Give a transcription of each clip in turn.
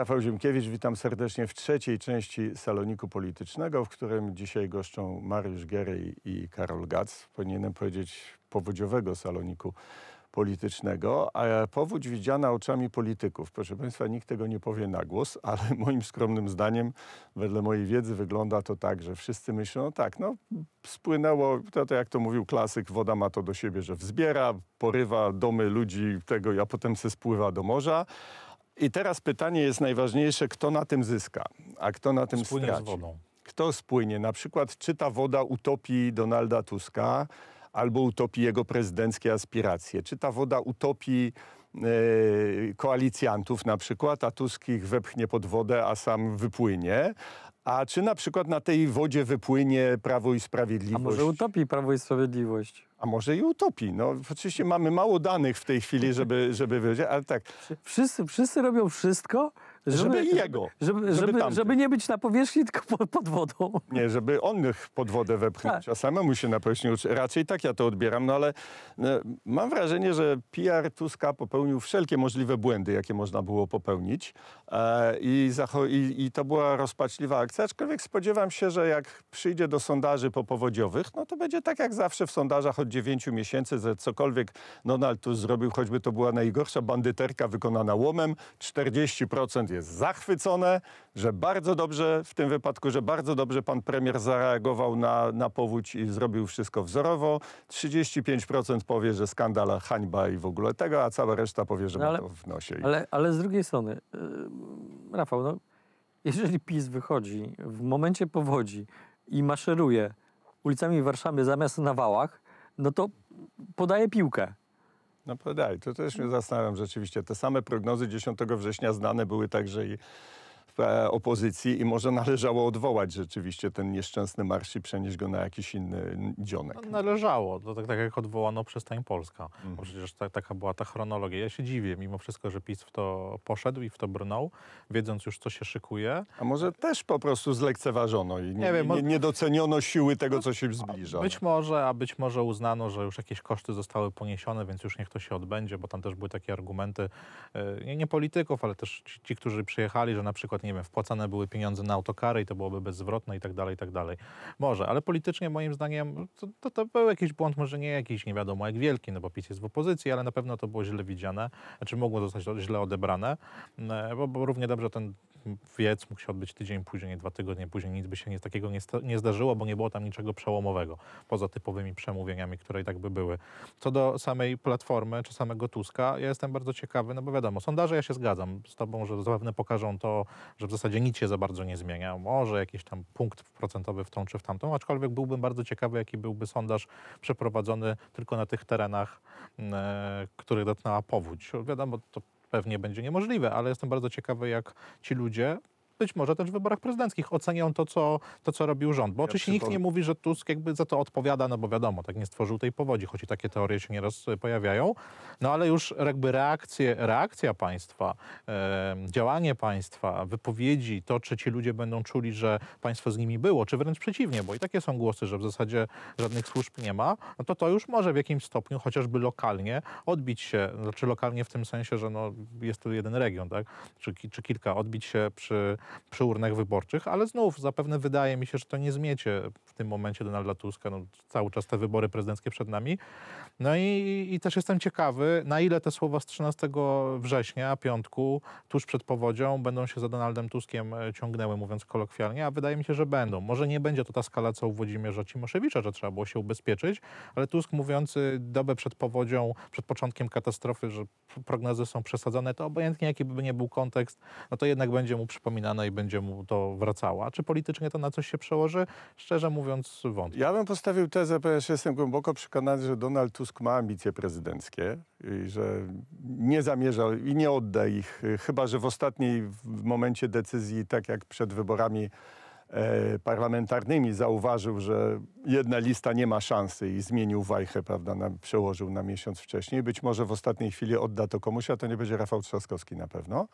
Rafał Ziemkiewicz, witam serdecznie w trzeciej części Saloniku Politycznego, w którym dzisiaj goszczą Mariusz Gerej i Karol Gac. Powinienem powiedzieć powodziowego Saloniku Politycznego. A powódź widziana oczami polityków. Proszę Państwa, nikt tego nie powie na głos, ale moim skromnym zdaniem, wedle mojej wiedzy, wygląda to tak, że wszyscy myślą, no tak, no spłynęło, to, to jak to mówił klasyk, woda ma to do siebie, że wzbiera, porywa domy ludzi tego, a potem se spływa do morza i teraz pytanie jest najważniejsze, kto na tym zyska, a kto na tym Spłynie straci. Z wodą. Kto spłynie? Na przykład, czy ta woda utopi Donalda Tuska, albo utopi jego prezydenckie aspiracje? Czy ta woda utopi yy, koalicjantów na przykład, a Tusk ich wepchnie pod wodę, a sam wypłynie? A czy na przykład na tej wodzie wypłynie Prawo i Sprawiedliwość? A może utopi Prawo i Sprawiedliwość? a może i utopi. No, oczywiście mamy mało danych w tej chwili, żeby, żeby wiedzieć, ale tak. Wszyscy, wszyscy robią wszystko, żeby, żeby jego. Żeby, żeby, żeby, żeby, nie być na powierzchni, tylko pod wodą. Nie, żeby on pod wodę wepchnąć, tak. a samemu się na powierzchni Raczej tak ja to odbieram, no ale no, mam wrażenie, że PR Tuska popełnił wszelkie możliwe błędy, jakie można było popełnić. E, i, i, i, to była rozpaczliwa akcja, aczkolwiek spodziewam się, że jak przyjdzie do sondaży popowodziowych, no to będzie tak jak zawsze w sondażach od 9 miesięcy, że cokolwiek Donald Tusk zrobił, choćby to była najgorsza bandyterka wykonana łomem, 40% jest zachwycone, że bardzo dobrze w tym wypadku, że bardzo dobrze pan premier zareagował na, na powódź i zrobił wszystko wzorowo. 35% powie, że skandal, hańba i w ogóle tego, a cała reszta powie, że no ale, ma to w nosie. Ale, ale z drugiej strony, yy, Rafał, no, jeżeli PiS wychodzi w momencie powodzi i maszeruje ulicami Warszawy zamiast na wałach, no to podaje piłkę. No podaj, to też mnie no. zastanawiam rzeczywiście. Te same prognozy 10 września znane były także i E, opozycji i może należało odwołać rzeczywiście ten nieszczęsny marsz i przenieść go na jakiś inny dzionek. No, należało, to tak, tak jak odwołano Przestań Polska. Mm. Bo mhm. przecież ta, taka była ta chronologia. Ja się dziwię mimo wszystko, że PiS w to poszedł i w to brnął, wiedząc już, co się szykuje. A może też po prostu zlekceważono i nie, nie, wiem, nie, nie doceniono siły tego, no, co się zbliża. Być może, a być może uznano, że już jakieś koszty zostały poniesione, więc już niech to się odbędzie, bo tam też były takie argumenty, e, nie, nie polityków, ale też ci, ci którzy przyjechali, że na przykład przykład, nie wiem, wpłacane były pieniądze na autokary i to byłoby bezzwrotne i tak dalej, i tak dalej. Może, ale politycznie moim zdaniem to, to, to, był jakiś błąd, może nie jakiś, nie wiadomo jak wielki, no bo PiS jest w opozycji, ale na pewno to było źle widziane, znaczy mogło zostać źle odebrane, e, bo, bo równie dobrze ten wiec mógł się odbyć tydzień później, dwa tygodnie później, nic by się nie, takiego nie, nie zdarzyło, bo nie było tam niczego przełomowego, poza typowymi przemówieniami, które i tak by były. Co do samej platformy, czy samego Tuska, ja jestem bardzo ciekawy, no bo wiadomo, sondaże ja się zgadzam z tobą, że zapewne pokażą to, że w zasadzie nic się za bardzo nie zmienia. Może jakiś tam punkt procentowy w tą czy w tamtą, aczkolwiek byłbym bardzo ciekawy, jaki byłby sondaż przeprowadzony tylko na tych terenach, mm, e, których dotknęła powódź. Wiadomo, to pewnie będzie niemożliwe, ale jestem bardzo ciekawy, jak ci ludzie być może też w wyborach prezydenckich ocenią to, co, to, co robił rząd. Bo ja oczywiście nikt nie mówi, że Tusk jakby za to odpowiada, no bo wiadomo, tak nie stworzył tej powodzi, choć i takie teorie się nieraz e, pojawiają. No ale już jakby reakcje, reakcja państwa, e, działanie państwa, wypowiedzi, to czy ci ludzie będą czuli, że państwo z nimi było, czy wręcz przeciwnie, bo i takie są głosy, że w zasadzie żadnych służb nie ma, no to to już może w jakimś stopniu, chociażby lokalnie, odbić się, znaczy lokalnie w tym sensie, że no, jest tu jeden region, tak, czy, czy kilka, odbić się przy przy urnach wyborczych, ale znów zapewne wydaje mi się, że to nie zmiecie w tym momencie Donalda Tuska. No, cały czas te wybory prezydenckie przed nami. No i, i też jestem ciekawy, na ile te słowa z 13 września, piątku, tuż przed powodzią, będą się za Donaldem Tuskiem e, ciągnęły, mówiąc kolokwialnie, a wydaje mi się, że będą. Może nie będzie to ta skala, co u Włodzimierza Cimoszewicza, że trzeba było się ubezpieczyć, ale Tusk mówiący dobę przed powodzią, przed początkiem katastrofy, że prognozy są przesadzone, to obojętnie jaki by nie był kontekst, no to jednak będzie mu przypominane zmiana i będzie mu to wracała. czy politycznie to na coś się przełoży? Szczerze mówiąc, wątpię. Ja bym postawił tezę, ponieważ jestem głęboko przekonany, że Donald Tusk ma ambicje prezydenckie i że nie zamierza i nie odda ich, chyba że w ostatniej w momencie decyzji, tak jak przed wyborami e, parlamentarnymi zauważył, że jedna lista nie ma szansy i zmienił wajchę, prawda, na, przełożył na miesiąc wcześniej. Być może w ostatniej chwili odda to komuś, a to nie będzie Rafał Trzaskowski na pewno.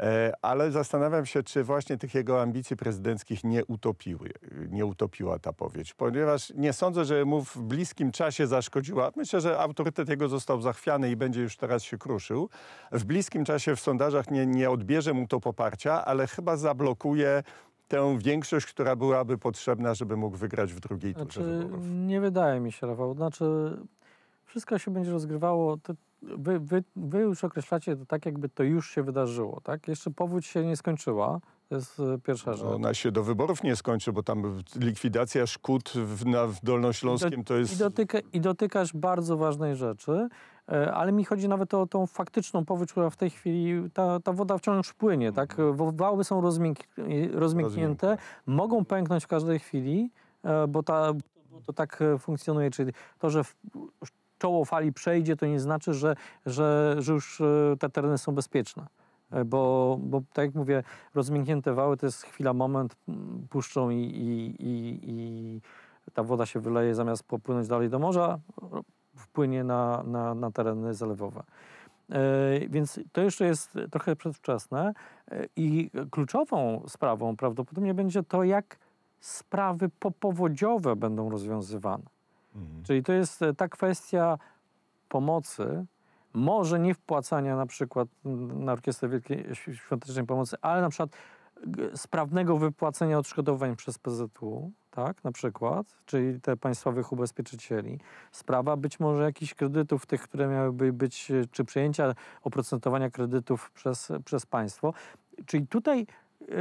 E, ale zastanawiam się, czy właśnie tych jego ambicji prezydenckich nie, utopiły, nie utopiła ta powieść, ponieważ nie sądzę, że mu w bliskim czasie zaszkodziła. Myślę, że autorytet jego został zachwiany i będzie już teraz się kruszył. W bliskim czasie w sondażach nie, nie odbierze mu to poparcia, ale chyba zablokuje tę większość, która byłaby potrzebna, żeby mógł wygrać w drugiej znaczy, turze wyborów. Nie wydaje mi się, Rafał. Znaczy, wszystko się będzie rozgrywało wy, wy, wy już określacie to tak, jakby to już się wydarzyło, tak? Jeszcze powódź się nie skończyła, to jest e, pierwsza rzecz. No, ona się do wyborów nie skończy, bo tam likwidacja szkód w, na, w Dolnośląskim to jest... I, dotyka, I dotykasz bardzo ważnej rzeczy, e, ale mi chodzi nawet o tą faktyczną powódź, która w tej chwili, ta, ta woda wciąż płynie, tak? Mhm. Wały są rozmięk, rozmięknięte, mogą pęknąć w każdej chwili, e, bo ta, to tak funkcjonuje, czyli to, że czoło fali przejdzie, to nie znaczy, że, że, że już e, te tereny są bezpieczne. E, bo, bo tak jak mówię, rozmięknięte wały to jest chwila, moment, puszczą i, i, i, i ta woda się wyleje zamiast popłynąć dalej do morza, wpłynie na, na, na tereny zalewowe. E, więc to jeszcze jest trochę przedwczesne i kluczową sprawą prawdopodobnie będzie to, jak sprawy popowodziowe będą rozwiązywane. Mhm. Czyli to jest e, ta kwestia pomocy, może nie wpłacania na przykład na Orkiestrę Wielkiej Świątecznej Pomocy, ale na przykład sprawnego wypłacenia odszkodowań przez PZU, tak, na przykład, czyli te państwowych ubezpieczycieli. Sprawa być może jakichś kredytów, tych, które miałyby być, e, czy przejęcia oprocentowania kredytów przez, przez państwo. Czyli tutaj y,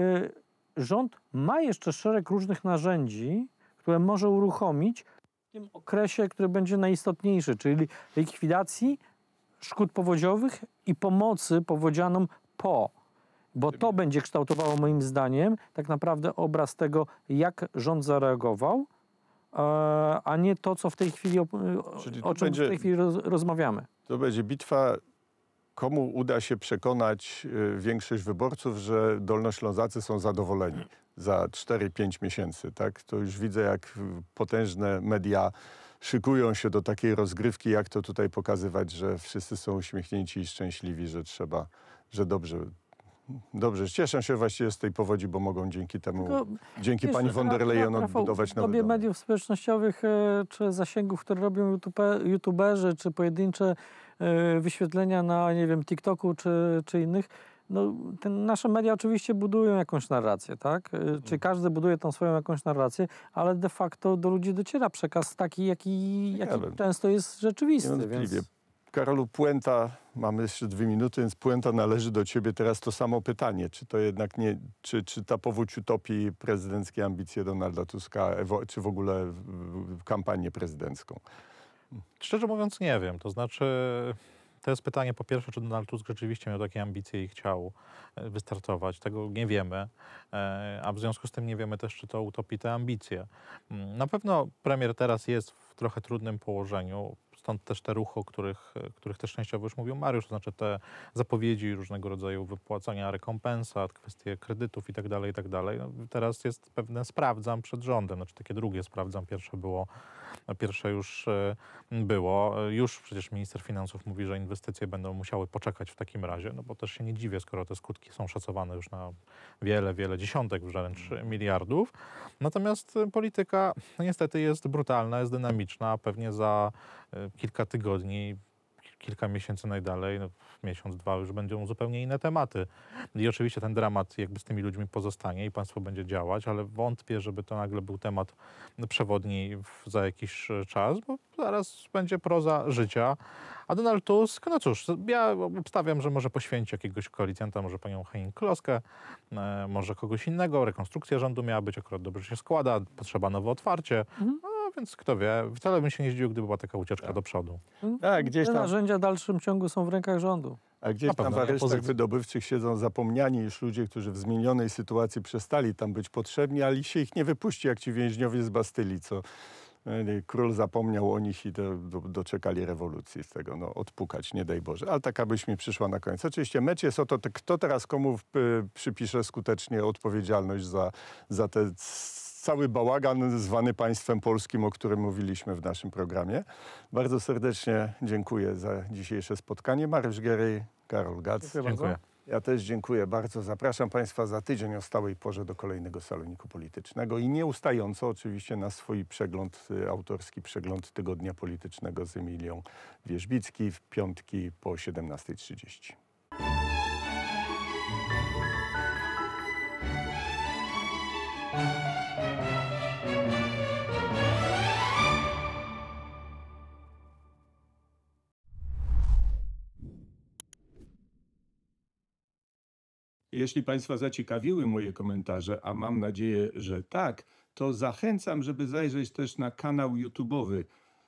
rząd ma jeszcze szereg różnych narzędzi, które może uruchomić, tym okresie, który będzie najistotniejszy, czyli likwidacji szkód powodziowych i pomocy powodzianom po. Bo to będzie kształtowało moim zdaniem tak naprawdę obraz tego, jak rząd zareagował, e, a nie to, co w tej chwili, o, czym będzie, w tej chwili roz, rozmawiamy. To będzie bitwa komu uda się przekonać y, większość wyborców, że Dolnoślązacy są zadowoleni za 4-5 miesięcy. Tak? To już widzę, jak potężne media szykują się do takiej rozgrywki, jak to tutaj pokazywać, że wszyscy są uśmiechnięci i szczęśliwi, że trzeba, że dobrze Dobrze, cieszę się właściwie z tej powodzi, bo mogą dzięki temu, Tylko, dzięki pani von der Leyen odbudować nowe domy. mediów społecznościowych e, czy zasięgów, które robią YouTube, youtuberzy, czy pojedyncze e, wyświetlenia na, nie wiem, TikToku czy, czy innych, no, ten, nasze media oczywiście budują jakąś narrację, tak? E, czy mhm. każdy buduje tą swoją jakąś narrację, ale de facto do ludzi dociera przekaz taki, jaki, jaki często jest rzeczywisty. Więc... Karolu, puenta, mamy jeszcze dwie minuty, więc puenta należy do ciebie. Teraz to samo pytanie. Czy to jednak nie, czy, czy ta powódź utopi prezydenckie ambicje Donalda Tuska, czy w ogóle kampanię prezydencką? Szczerze mówiąc nie wiem. To znaczy... To jest pytanie po pierwsze, czy Donald Tusk rzeczywiście miał takie ambicje i chciał e, wystartować. Tego nie wiemy, e, a w związku z tym nie wiemy też, czy to utopi te ambicje. Mm, na pewno premier teraz jest w trochę trudnym położeniu Stąd też te ruchy, o których, których też częściowo już mówił Mariusz, to znaczy te zapowiedzi różnego rodzaju wypłacania rekompensat, kwestie kredytów i tak dalej i tak dalej. No, teraz jest pewne sprawdzam przed rządem, znaczy takie drugie sprawdzam, pierwsze było Pierwsze już e, było. Już przecież minister finansów mówi, że inwestycje będą musiały poczekać w takim razie, no bo też się nie dziwię, skoro te skutki są szacowane już na wiele, wiele dziesiątek wręcz mhm. miliardów. Natomiast e, polityka no, niestety jest brutalna, jest dynamiczna. Pewnie za e, kilka tygodni kilka miesięcy najdalej, no, miesiąc, dwa już będą zupełnie inne tematy. I oczywiście ten dramat jakby z tymi ludźmi pozostanie i państwo będzie działać, ale wątpię, żeby to nagle był temat przewodni w, za jakiś e, czas, bo zaraz będzie proza życia. A Donald Tusk, no cóż, ja obstawiam, że może poświęci jakiegoś koalicjanta, może panią Hein Kloskę, e, może kogoś innego. Rekonstrukcja rządu miała być, akurat dobrze się składa, potrzeba nowe otwarcie. Mhm no, więc kto wie, wcale bym się nie zdziwił, gdyby była taka ucieczka tak. do przodu. Mm. Tak, gdzieś tam. Te narzędzia w dalszym ciągu są w rękach rządu. A gdzieś tam w aresztach tak- wydobywczych siedzą zapomniani już ludzie, którzy w zmienionej sytuacji przestali tam być potrzebni, ale się ich nie wypuści, jak ci więźniowie z Bastylii, co e, król zapomniał o nich i do, do, doczekali rewolucji z tego. No, odpukać, nie daj Boże. Ale taka byś mi przyszła na koniec. Oczywiście mecz jest o to, kto teraz komu e, przypisze skutecznie odpowiedzialność za, za te cały bałagan zwany państwem polskim, o którym mówiliśmy w naszym programie. Bardzo serdecznie dziękuję za dzisiejsze spotkanie. Mariusz Gierej, Karol Gac. Dziękuję, dziękuję. Ja też dziękuję bardzo. Zapraszam Państwa za tydzień o stałej porze do kolejnego saloniku politycznego i nieustająco oczywiście na swój przegląd, y, autorski przegląd Tygodnia Politycznego z Emilią Wierzbicki w piątki po 17.30. Jeśli Państwa zaciekawiły moje komentarze, a mam nadzieję, że tak, to zachęcam, żeby zajrzeć też na kanał YouTube'owy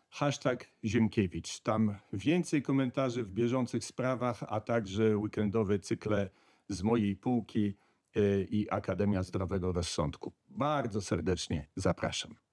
hashtag Ziemkiewicz. Tam więcej komentarzy w bieżących sprawach, a także weekendowe cykle z mojej półki e, i Akademia Zdrowego Rozsądku. Bardzo serdecznie zapraszam.